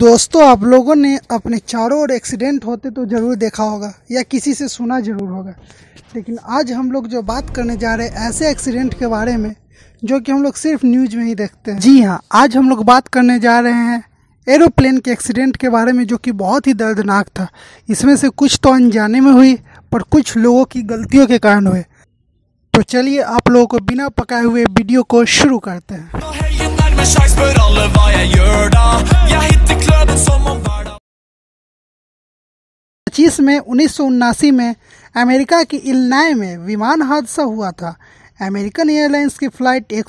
दोस्तों आप लोगों ने अपने चारों ओर एक्सीडेंट होते तो ज़रूर देखा होगा या किसी से सुना ज़रूर होगा लेकिन आज हम लोग जो बात करने जा रहे हैं ऐसे एक्सीडेंट के बारे में जो कि हम लोग सिर्फ न्यूज में ही देखते हैं जी हाँ आज हम लोग बात करने जा रहे हैं एरोप्लेन के एक्सीडेंट के बारे में जो कि बहुत ही दर्दनाक था इसमें से कुछ तो अनजाने में हुई पर कुछ लोगों की गलतियों के कारण हुए तो चलिए आप लोगों को बिना पकाए हुए वीडियो को शुरू करते हैं meg skeis, spør alle hva jeg gjør da. Jeg hitter som om पच्चीस में उन्नीस में अमेरिका के इलनाय में विमान हादसा हुआ था अमेरिकन एयरलाइंस की फ्लाइट एक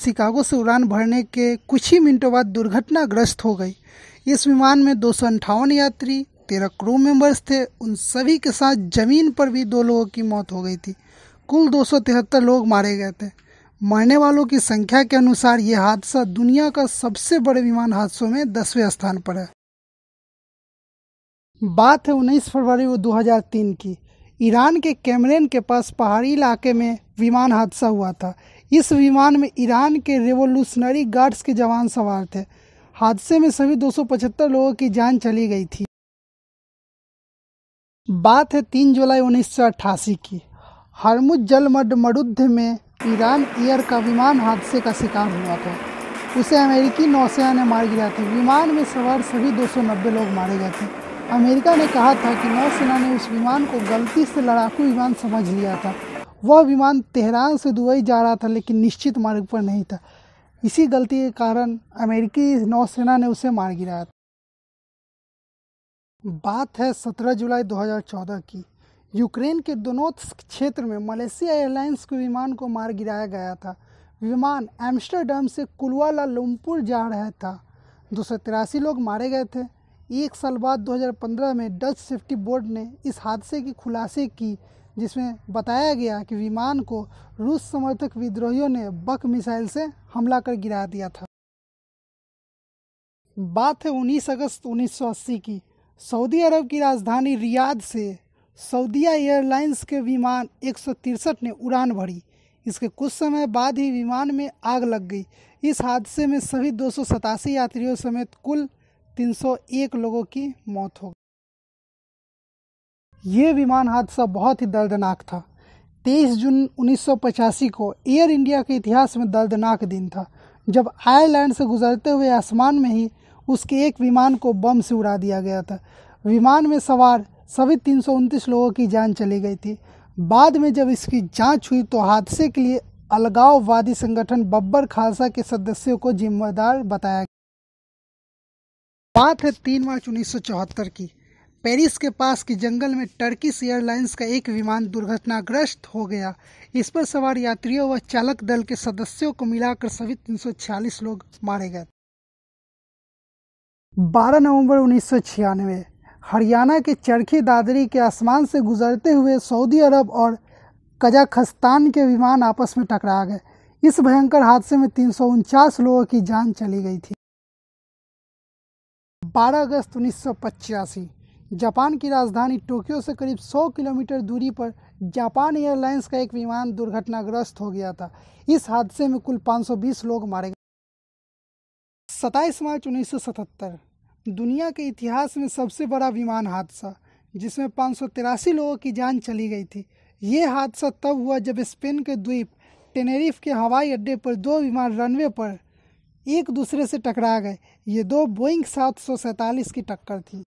शिकागो से उड़ान भरने के कुछ ही मिनटों बाद दुर्घटनाग्रस्त हो गई इस विमान में दो यात्री तेरह क्रू मेंबर्स थे उन सभी के साथ ज़मीन पर भी दो लोगों की मौत हो गई थी कुल दो लोग मारे गए थे मरने वालों की संख्या के अनुसार यह हादसा दुनिया का सबसे बड़े विमान हादसों में दसवें स्थान पर है बात है 19 फरवरी 2003 की ईरान के कैमरेन के पास पहाड़ी इलाके में विमान हादसा हुआ था इस विमान में ईरान के रेवोल्यूशनरी गार्ड्स के जवान सवार थे हादसे में सभी 275 लोगों की जान चली गई थी बात है 3 जुलाई उन्नीस की हरमुज जलमड मरुद्ध में ईरान एयर का विमान हादसे का शिकार हुआ था उसे अमेरिकी नौसेना ने मार गिरा था विमान में सवार सभी 290 लोग मारे गए थे अमेरिका ने कहा था कि नौसेना ने उस विमान को गलती से लड़ाकू विमान समझ लिया था वह विमान तेहरान से दुबई जा रहा था लेकिन निश्चित मार्ग पर नहीं था इसी गलती के कारण अमेरिकी नौसेना ने उसे मार गिराया बात है 17 जुलाई 2014 की यूक्रेन के दोनोत्स्क क्षेत्र में मलेशिया एयरलाइंस के विमान को मार गिराया गया था विमान एम्स्टरडम से कुलवाला लुमपुर जा रहा था दो लोग मारे गए थे एक साल बाद 2015 में डच सेफ्टी बोर्ड ने इस हादसे की खुलासे की जिसमें बताया गया कि विमान को रूस समर्थक विद्रोहियों ने बक मिसाइल से हमला कर गिरा दिया था बात है 19 अगस्त 1980 की सऊदी अरब की राजधानी रियाद से सऊदीया एयरलाइंस के विमान एक ने उड़ान भरी इसके कुछ समय बाद ही विमान में आग लग गई इस हादसे में सभी दो यात्रियों समेत कुल 301 लोगों की मौत हो गई ये विमान हादसा बहुत ही दर्दनाक था 23 जून 1985 को एयर इंडिया के इतिहास में दर्दनाक दिन था जब आयरलैंड से गुजरते हुए आसमान में ही उसके एक विमान को बम से उड़ा दिया गया था विमान में सवार सभी तीन लोगों की जान चली गई थी बाद में जब इसकी जांच हुई तो हादसे के लिए अलगाववादी संगठन बब्बर खालसा के सदस्यों को जिम्मेदार बताया बात है तीन मार्च उन्नीस की पेरिस के पास के जंगल में टर्किश एयरलाइंस का एक विमान दुर्घटनाग्रस्त हो गया इस पर सवार यात्रियों व चालक दल के सदस्यों को मिलाकर सभी तीन लोग मारे गए 12 नवंबर उन्नीस हरियाणा के चरखी दादरी के आसमान से गुजरते हुए सऊदी अरब और कजाखस्तान के विमान आपस में टकरा गए इस भयंकर हादसे में तीन लोगों की जान चली गई थी 12 अगस्त उन्नीस जापान की राजधानी टोक्यो से करीब 100 किलोमीटर दूरी पर जापान एयरलाइंस का एक विमान दुर्घटनाग्रस्त हो गया था इस हादसे में कुल 520 लोग मारे गए सताईस मार्च उन्नीस दुनिया के इतिहास में सबसे बड़ा विमान हादसा जिसमें पाँच लोगों की जान चली गई थी ये हादसा तब हुआ जब स्पेन के द्वीप टेनेरिफ के हवाई अड्डे पर दो विमान रनवे पर एक दूसरे से टकरा गए ये दो बोइंग सात सौ सैंतालीस की टक्कर थी